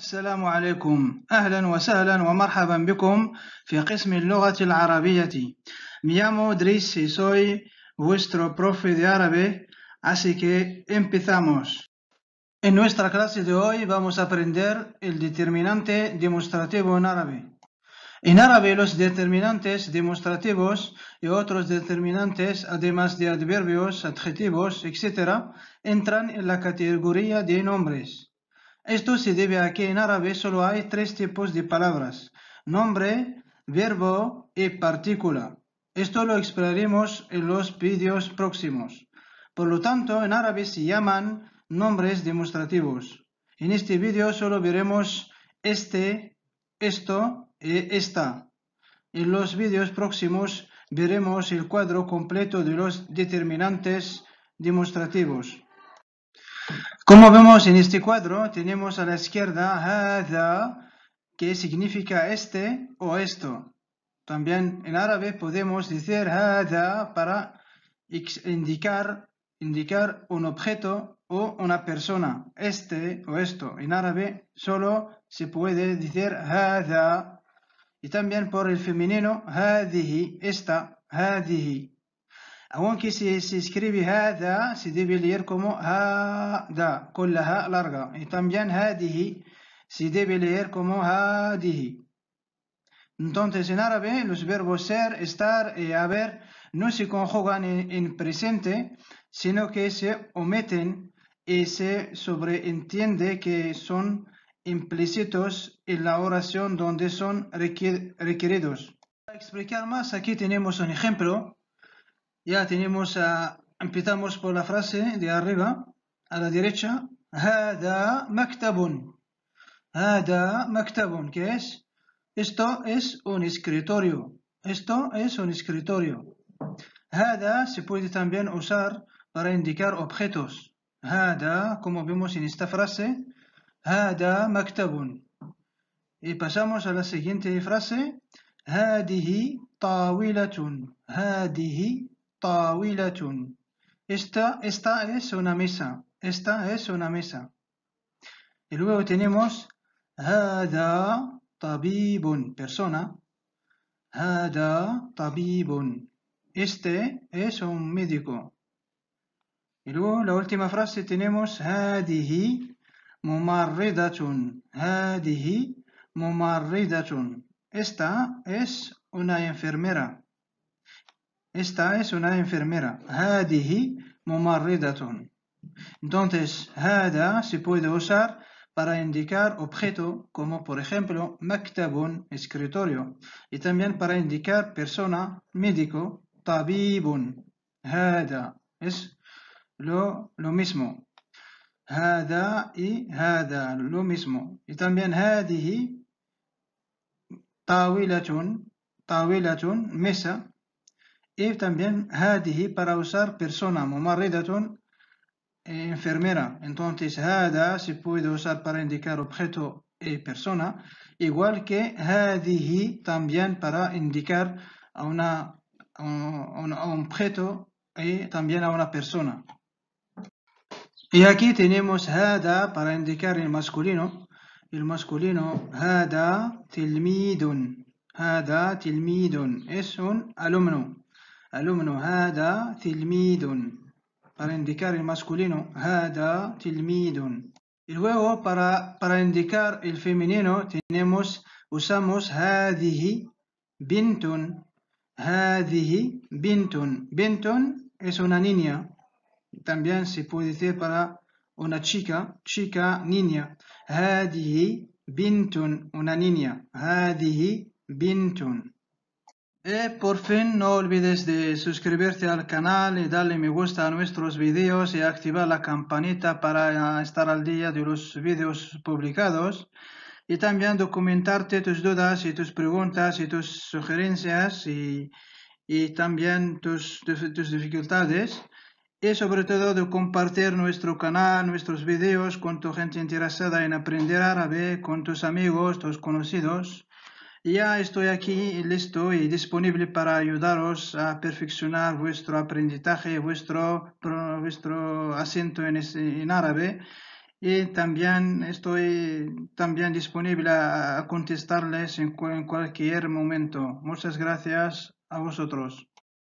السلام عليكم أهلا وسهلا ومرحبا بكم في قسم اللغة العربية Me llamo soy vuestro profe de árabe, así que empezamos. En nuestra clase de hoy vamos a aprender el determinante demostrativo en árabe. En árabe los determinantes demostrativos y otros determinantes, además de adverbios, adjetivos, etc., entran en la categoría de nombres. Esto se debe a que en árabe solo hay tres tipos de palabras, nombre, verbo y partícula. Esto lo exploraremos en los vídeos próximos. Por lo tanto, en árabe se llaman nombres demostrativos. En este vídeo solo veremos este, esto y esta. En los vídeos próximos veremos el cuadro completo de los determinantes demostrativos. Como vemos en este cuadro, tenemos a la izquierda hada, que significa este o esto. También en árabe podemos decir hada para indicar, indicar un objeto o una persona, este o esto. En árabe solo se puede decir hada. Y también por el femenino, hadihi, esta, hadihi. Aunque se, se escribe hada, se debe leer como hada, con la ha larga. Y también hadihi, se debe leer como hadihi. Entonces, en árabe, los verbos ser, estar y haber no se conjugan en, en presente, sino que se omiten y se sobreentiende que son implícitos en la oración donde son requeridos. Para explicar más, aquí tenemos un ejemplo. Ya tenemos empezamos por la frase de arriba, a la derecha. Hada maktabun. Hada maktabun, ¿Qué es, esto es un escritorio. Esto es un escritorio. Hada se puede también usar para indicar objetos. Hada, como vemos en esta frase, Hada maktabun. Y pasamos a la siguiente frase. Hadihi tawilatun. Hadihi طاولة. Esta, esta es una mesa. Esta es una mesa. Y luego tenemos هذا Tabibun. persona هذا طبيب este es un médico y luego la última frase tenemos هذه ممرضة هذه ممرضة esta es una enfermera esta es una enfermera. Hadihi Mumarridatun. Entonces, Hada se puede usar para indicar objeto, como por ejemplo, maktabun, escritorio, y también para indicar persona, médico, tabibun. Hada. es lo, mismo. Hada y Hada. lo mismo. Y también هذه mesa y también hadihi para usar persona, mumarridatun, eh, enfermera. Entonces, hada se puede usar para indicar objeto y persona, igual que hadihi también para indicar a, una, un, a un objeto y también a una persona. Y aquí tenemos hada para indicar el masculino. El masculino hada tilmidun. Hada tilmidun es un alumno alumno, hada tilmidun. Para indicar el masculino, hada tilmidun. Y luego para, indicar el femenino tenemos, usamos hadihi bintun. Hadihi bintun. Bintun es una niña. También se puede decir para una chica, chica, niña. Hadihi bintun, una niña. Hadihi bintun. Y eh, por fin no olvides de suscribirte al canal y darle me gusta a nuestros vídeos y activar la campanita para ah, estar al día de los vídeos publicados. Y también documentarte tus dudas y tus preguntas y tus sugerencias y, también tus, dificultades. Y sobre todo de compartir nuestro canal, nuestros vídeos con tu gente interesada en aprender árabe, con tus amigos, tus conocidos. Ya estoy aquí listo y disponible para ayudaros a perfeccionar vuestro aprendizaje, vuestro, vuestro asiento en, árabe. Y también estoy también disponible a contestarles en cualquier momento. Muchas gracias a vosotros.